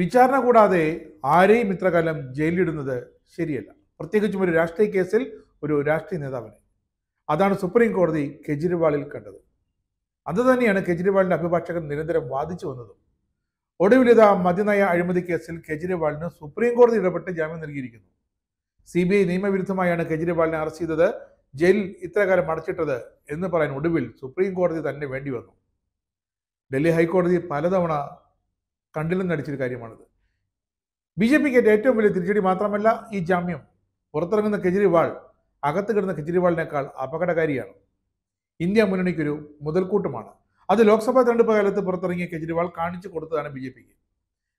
വിചാരണ കൂടാതെ ആരെയും ഇത്രകാലം ജയിലിലിടുന്നത് ശരിയല്ല പ്രത്യേകിച്ചും ഒരു രാഷ്ട്രീയ കേസിൽ ഒരു രാഷ്ട്രീയ നേതാവിനെ അതാണ് സുപ്രീം കോടതി കെജ്രിവാളിൽ കണ്ടത് അത് തന്നെയാണ് കെജ്രിവാളിന്റെ അഭിഭാഷകൻ നിരന്തരം വാദിച്ചു വന്നതും ഒടുവിലിത മദ്യനയ അഴിമതി കേസിൽ കെജ്രിവാളിന് സുപ്രീം കോടതി ഇടപെട്ട് ജാമ്യം നൽകിയിരിക്കുന്നു സി ബി ഐ നിയമവിരുദ്ധമായാണ് കെജ്രിവാളിനെ അറസ്റ്റ് ചെയ്തത് ജയിൽ ഇത്രകാലം അടച്ചിട്ടത് എന്ന് പറയാൻ ഒടുവിൽ സുപ്രീം കോടതി തന്നെ വേണ്ടി വന്നു ഡൽഹി ഹൈക്കോടതി പലതവണ കണ്ടില്ലെന്ന് നടിച്ചൊരു കാര്യമാണിത് ബി ജെ പിക്ക് ഏറ്റവും വലിയ തിരിച്ചടി മാത്രമല്ല ഈ ജാമ്യം പുറത്തിറങ്ങുന്ന കെജ്രിവാൾ അകത്ത് കിടന്ന കെജ്രിവാളിനേക്കാൾ അപകടകാരിയാണ് ഇന്ത്യ മുന്നണിക്കൊരു മുതൽക്കൂട്ടമാണ് അത് ലോക്സഭാ തെരഞ്ഞെടുപ്പ് കാലത്ത് പുറത്തിറങ്ങിയ കെജ്രിവാൾ കാണിച്ചു കൊടുത്തതാണ് ബി ജെ പിക്ക്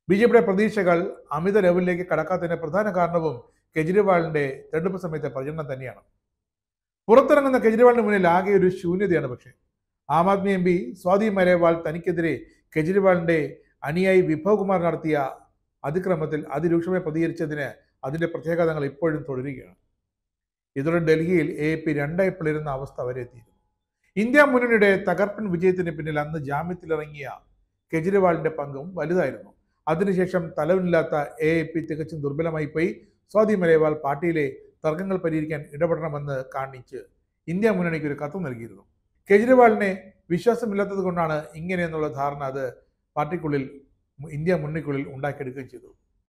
ബി ജെ പിയുടെ പ്രതീക്ഷകൾ അമിത ലെവലിലേക്ക് കടക്കാത്തതിന്റെ പ്രധാന കാരണവും കെജ്രിവാളിന്റെ തെരഞ്ഞെടുപ്പ് സമയത്തെ പ്രചരണം തന്നെയാണ് പുറത്തിറങ്ങുന്ന കെജ്രിവാളിന് മുന്നിൽ ആകെ ഒരു ശൂന്യതയാണ് പക്ഷേ ആം ആദ്മി എം പി സ്വാതി മരേവാൾ തനിക്കെതിരെ കെജ്രിവാളിന്റെ അനുയായി വിഭവകുമാർ നടത്തിയ അതിക്രമത്തിൽ അതിരൂക്ഷമായി പ്രതികരിച്ചതിന് അതിൻ്റെ പ്രത്യേകതകൾ ഇപ്പോഴും തുടരുകയാണ് ഇതോടെ ഡൽഹിയിൽ എ പി രണ്ടായി പിളരുന്ന അവസ്ഥ വരെ എത്തിയിരുന്നു ഇന്ത്യ മുന്നണിയുടെ തകർപ്പൻ വിജയത്തിന് പിന്നിൽ അന്ന് ജാമ്യത്തിലിറങ്ങിയ കെജ്രിവാളിന്റെ പങ്കും വലുതായിരുന്നു അതിനുശേഷം തലവിനില്ലാത്ത എ എ പി തികച്ചും ദുർബലമായി പോയി സ്വാതി മലയവാൾ പാർട്ടിയിലെ തർക്കങ്ങൾ പരിഹരിക്കാൻ ഇടപെടണമെന്ന് കാണിച്ച് ഇന്ത്യ മുന്നണിക്ക് ഒരു കത്ത് നൽകിയിരുന്നു കെജ്രിവാളിനെ വിശ്വാസമില്ലാത്തത് കൊണ്ടാണ് ഇങ്ങനെയെന്നുള്ള ധാരണ അത് പാർട്ടിക്കുള്ളിൽ ഇന്ത്യ മുന്നിക്കുള്ളിൽ ഉണ്ടാക്കിയെടുക്കുകയും ചെയ്തു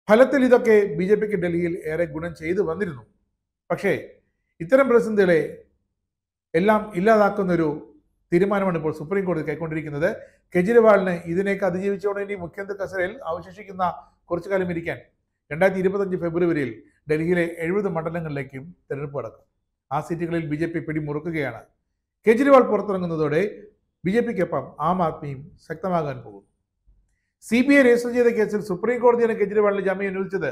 ഫലത്തിൽ ഇതൊക്കെ ബി ജെ പിക്ക് ഡൽഹിയിൽ ഏറെ ഗുണം ചെയ്തു വന്നിരുന്നു പക്ഷേ ഇത്തരം പ്രതിസന്ധികളെ എല്ലാം ഇല്ലാതാക്കുന്നൊരു തീരുമാനമാണ് ഇപ്പോൾ സുപ്രീം കോടതി കൈക്കൊണ്ടിരിക്കുന്നത് കെജ്രിവാളിന് ഇതിനെയൊക്കെ അതിജീവിച്ചുകൊണ്ട് ഇനി മുഖ്യമന്ത്രി കസരയിൽ അവശേഷിക്കുന്ന കുറച്ചു കാലം ഇരിക്കാൻ രണ്ടായിരത്തി ഇരുപത്തഞ്ച് ഫെബ്രുവരിയിൽ ഡൽഹിയിലെ എഴുപത് മണ്ഡലങ്ങളിലേക്കും തെരഞ്ഞെടുപ്പ് നടക്കും ആ സീറ്റുകളിൽ ബി ജെ പി പിടിമുറുക്കുകയാണ് കെജ്രിവാൾ പുറത്തിറങ്ങുന്നതോടെ ബി ജെ പിക്കൊപ്പം ആം ആദ്മിയും ശക്തമാകാൻ പോകും സി ബി ഐ രജിസ്റ്റർ ചെയ്ത കേസിൽ സുപ്രീം കോടതിയാണ് കെജ്രിവാളിന് ജാമ്യം അനുവദിച്ചത്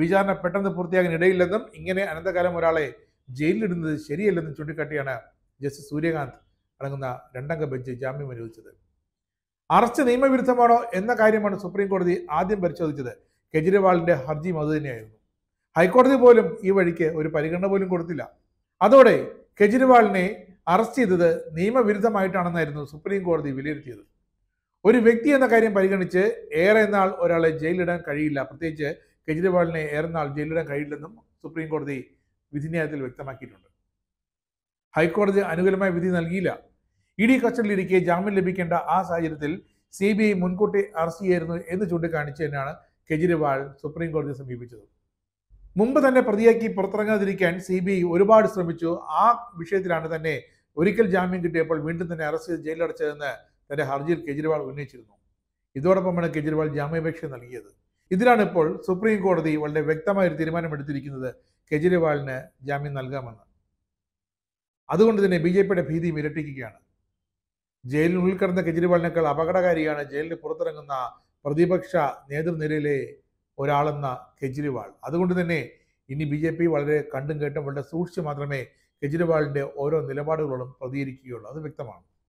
വിചാരണ പെട്ടെന്ന് പൂർത്തിയാകാൻ ഇടയില്ലെന്നും ഇങ്ങനെ അനന്തകാലം ഒരാളെ ജയിലിലിടുന്നത് ശരിയല്ലെന്നും ചൂണ്ടിക്കാട്ടിയാണ് ജസ്റ്റിസ് സൂര്യകാന്ത് അടങ്ങുന്ന രണ്ടംഗ ബെഞ്ച് ജാമ്യം അനുവദിച്ചത് അറസ്റ്റ് നിയമവിരുദ്ധമാണോ എന്ന കാര്യമാണ് സുപ്രീം കോടതി ആദ്യം പരിശോധിച്ചത് കെജ്രിവാളിന്റെ ഹർജിയും അതുതന്നെയായിരുന്നു ഹൈക്കോടതി പോലും ഈ വഴിക്ക് ഒരു പരിഗണന പോലും കൊടുത്തില്ല അതോടെ കെജ്രിവാളിനെ അറസ്റ്റ് ചെയ്തത് നിയമവിരുദ്ധമായിട്ടാണെന്നായിരുന്നു സുപ്രീം കോടതി വിലയിരുത്തിയത് ഒരു വ്യക്തി എന്ന കാര്യം പരിഗണിച്ച് ഏറെ നാൾ ഒരാളെ ജയിലിടാൻ കഴിയില്ല പ്രത്യേകിച്ച് കെജ്രിവാളിനെ ഏറെ നാൾ ജയിലിടാൻ കഴിയില്ലെന്നും സുപ്രീം കോടതി വിധിന്യായത്തിൽ വ്യക്തമാക്കിയിട്ടുണ്ട് ഹൈക്കോടതി അനുകൂലമായ വിധി നൽകിയില്ല ഇ ഡി കസ്റ്റഡിയിലിരിക്കെ ജാമ്യം ലഭിക്കേണ്ട ആ സാഹചര്യത്തിൽ സി ബി ഐ മുൻകൂട്ടി അറസ്റ്റ് ചെയ്യായിരുന്നു എന്ന് ചൂണ്ടിക്കാണിച്ച് തന്നെയാണ് കെജ്രിവാൾ സുപ്രീം കോടതിയെ സമീപിച്ചത് മുമ്പ് തന്നെ പ്രതിയാക്കി പുറത്തിറങ്ങാതിരിക്കാൻ സി ബി ഐ ഒരുപാട് ശ്രമിച്ചു ആ വിഷയത്തിലാണ് തന്നെ ഒരിക്കൽ ജാമ്യം കിട്ടിയപ്പോൾ വീണ്ടും തന്നെ അറസ്റ്റ് ചെയ്ത് ജയിലിലടച്ചതെന്ന് തന്റെ ഹർജിയിൽ കെജ്രിവാൾ ഉന്നയിച്ചിരുന്നു ഇതോടൊപ്പമാണ് കെജ്രിവാൾ ജാമ്യാപേക്ഷ നൽകിയത് ഇതിലാണ് ഇപ്പോൾ സുപ്രീം കോടതി വളരെ വ്യക്തമായ ഒരു തീരുമാനമെടുത്തിരിക്കുന്നത് കെജ്രിവാളിന് ജാമ്യം നൽകാമെന്ന് അതുകൊണ്ട് തന്നെ ബി ജെ പിയുടെ ഭീതി ഇരട്ടിക്കുകയാണ് ജയിലിനുള്ളിൽ കിടന്ന കെജ്രിവാളിനേക്കാൾ അപകടകാരിയാണ് ജയിലിന് പുറത്തിറങ്ങുന്ന പ്രതിപക്ഷ നേതൃനിരയിലെ ഒരാളെന്ന കെജ്രിവാൾ അതുകൊണ്ട് തന്നെ ഇനി ബി ജെ പി വളരെ കണ്ടും കേട്ടും വളരെ സൂക്ഷിച്ച് മാത്രമേ കെജ്രിവാളിൻ്റെ ഓരോ നിലപാടുകളോടും പ്രതികരിക്കുകയുള്ളൂ അത് വ്യക്തമാണ്